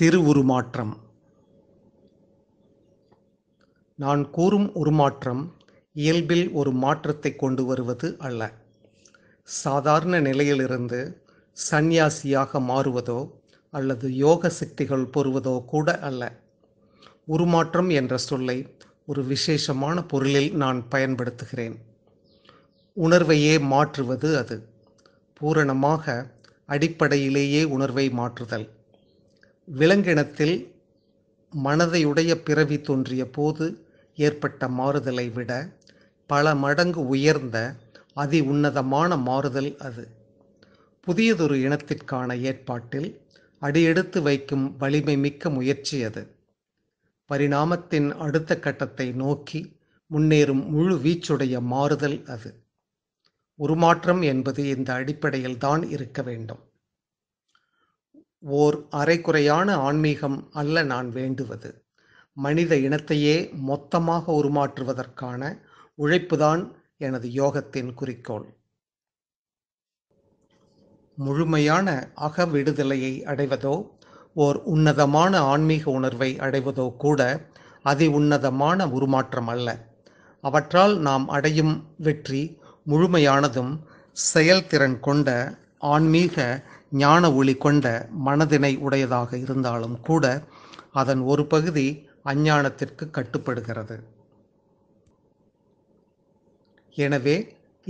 திருவுருமாற்றம் நான் கூறும் உருமாற்றம் இயல்பில் ஒரு மாற்றத்தை கொண்டு வருவது அல்ல சாதாரண நிலையிலிருந்து சந்நியாசியாக மாறுவதோ அல்லது யோக சக்திகள் பொறுவதோ கூட அல்ல உருமாற்றம் என்ற சொல்லை ஒரு விசேஷமான பொருளில் நான் பயன்படுத்துகிறேன் உணர்வையே மாற்றுவது அது பூரணமாக அடிப்படையிலேயே உணர்வை மாற்றுதல் விலங்கினத்தில் மனதையுடைய பிறவி தோன்றிய போது ஏற்பட்ட மாறுதலை விட பல மடங்கு உயர்ந்த அதி உன்னதமான மாறுதல் அது புதியதொரு இனத்திற்கான ஏற்பாட்டில் அடியெடுத்து வைக்கும் வலிமை மிக்க முயற்சி அது பரிணாமத்தின் அடுத்த கட்டத்தை நோக்கி முன்னேறும் முழு வீச்சுடைய மாறுதல் அது உருமாற்றம் என்பது இந்த அடிப்படையில் தான் இருக்க வேண்டும் ஓர் அரைக்குறையான ஆன்மீகம் அல்ல நான் வேண்டுவது மனித இனத்தையே மொத்தமாக உருமாற்றுவதற்கான உழைப்புதான் எனது யோகத்தின் குறிக்கோள் முழுமையான அக விடுதலையை அடைவதோ ஓர் உன்னதமான ஆன்மீக உணர்வை அடைவதோ கூட அதி உன்னதமான உருமாற்றம் அல்ல அவற்றால் நாம் அடையும் வெற்றி முழுமையானதும் செயல்திறன் கொண்ட ஆன்மீக ஞான ஒளி கொண்ட மனதினை உடையதாக இருந்தாலும் கூட அதன் ஒரு பகுதி அஞ்ஞானத்திற்கு கட்டுப்படுகிறது எனவே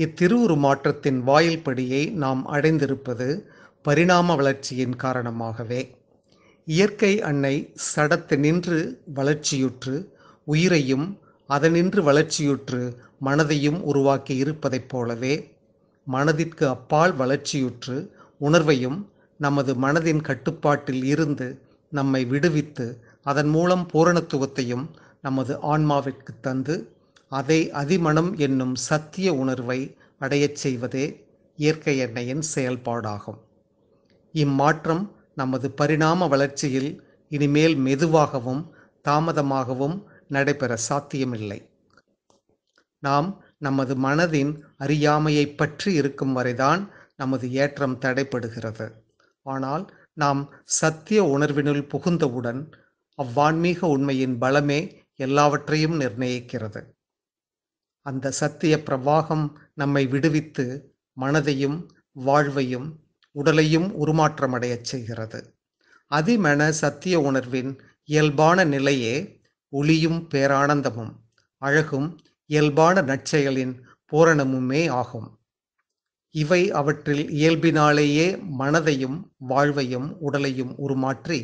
இத்திருவுரு மாற்றத்தின் வாயில்படியை நாம் அடைந்திருப்பது பரிணாம வளர்ச்சியின் காரணமாகவே இயற்கை அன்னை சடத்து நின்று வளர்ச்சியுற்று உயிரையும் அதனின்று வளர்ச்சியுற்று மனதையும் உருவாக்கி இருப்பதைப் போலவே மனதிற்கு அப்பால் வளர்ச்சியுற்று உணர்வையும் நமது மனதின் கட்டுப்பாட்டில் இருந்து நம்மை விடுவித்து அதன் மூலம் பூரணத்துவத்தையும் நமது ஆன்மாவிற்கு தந்து அதை அதிமனம் என்னும் சத்திய உணர்வை அடையச் செய்வதே இயற்கை எண்ணெயின் செயல்பாடாகும் இம்மாற்றம் நமது பரிணாம வளர்ச்சியில் இனிமேல் மெதுவாகவும் தாமதமாகவும் நடைபெற சாத்தியமில்லை நாம் நமது மனதின் அறியாமையை பற்றி இருக்கும் வரைதான் நமது ஏற்றம் தடைப்படுகிறது ஆனால் நாம் சத்திய உணர்வினுள் புகுந்தவுடன் அவ்வான்மீக உண்மையின் பலமே எல்லாவற்றையும் நிர்ணயிக்கிறது அந்த சத்திய பிரவாகம் நம்மை விடுவித்து மனதையும் வாழ்வையும் உடலையும் உருமாற்றமடையச் செய்கிறது அதிமன சத்திய உணர்வின் இயல்பான நிலையே ஒளியும் பேரானந்தமும் அழகும் இயல்பான நற்செயலின் பூரணமுமே ஆகும் இவை அவற்றில் இயல்பினாலேயே மனதையும் வாழ்வையும் உடலையும் உருமாற்றி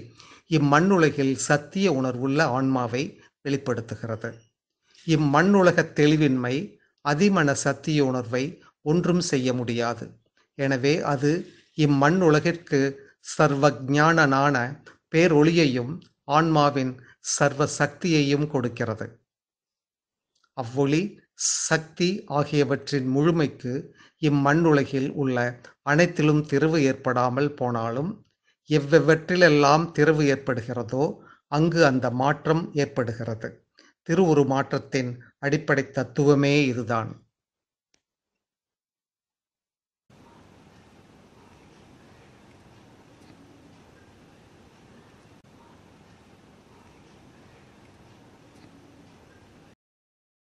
இம்மண்ணுலகில் சத்திய உணர்வுள்ள ஆன்மாவை வெளிப்படுத்துகிறது இம்மண்ணுலக தெளிவின்மை அதிமன சத்திய உணர்வை ஒன்றும் செய்ய முடியாது எனவே அது இம்மண்ணுலகிற்கு சர்வ ஜானனான பேரொளியையும் ஆன்மாவின் சர்வ சக்தியையும் கொடுக்கிறது அவ்வொளி சக்தி ஆகியவற்றின் முழுமைக்கு இம்மண்ணுலகில் உள்ள அனைத்திலும் திருவு ஏற்படாமல் போனாலும் எவ்வெவற்றிலெல்லாம் திருவு ஏற்படுகிறதோ அங்கு அந்த மாற்றம் ஏற்படுகிறது திருவுரு மாற்றத்தின் அடிப்படை தத்துவமே இதுதான்